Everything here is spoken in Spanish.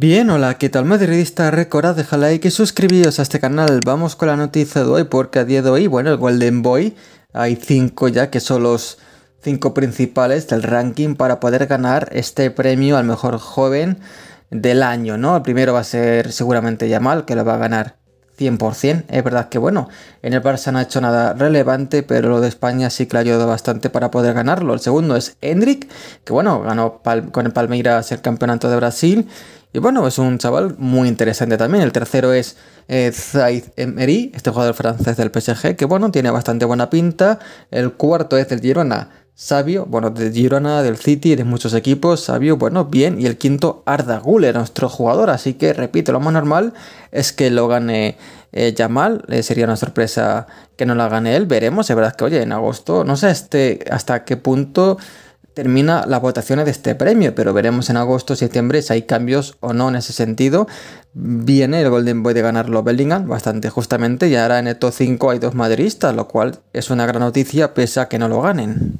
Bien, hola, ¿qué tal madridista? Recordad dejar like y suscribiros a este canal. Vamos con la noticia de hoy porque a día de hoy, bueno, el Golden Boy, hay cinco ya que son los cinco principales del ranking para poder ganar este premio al mejor joven del año, ¿no? El primero va a ser seguramente Yamal, que lo va a ganar 100%. Es verdad que bueno, en el Barça no ha hecho nada relevante, pero lo de España sí que le ha ayudado bastante para poder ganarlo. El segundo es Hendrik, que bueno, ganó con el Palmeiras el campeonato de Brasil. Y bueno, es un chaval muy interesante también. El tercero es eh, Zaid Emery, este jugador francés del PSG, que bueno, tiene bastante buena pinta. El cuarto es el Girona, Sabio, bueno, de Girona, del City, de muchos equipos, Sabio, bueno, bien. Y el quinto, Arda Guller, nuestro jugador. Así que, repito, lo más normal es que lo gane eh, Yamal. Eh, sería una sorpresa que no la gane él. Veremos, es verdad que, oye, en agosto, no sé este, hasta qué punto termina las votaciones de este premio, pero veremos en agosto, septiembre si hay cambios o no en ese sentido. Viene el Golden Boy de ganarlo Bellingham bastante justamente y ahora en el top 5 hay dos madridistas, lo cual es una gran noticia pese a que no lo ganen.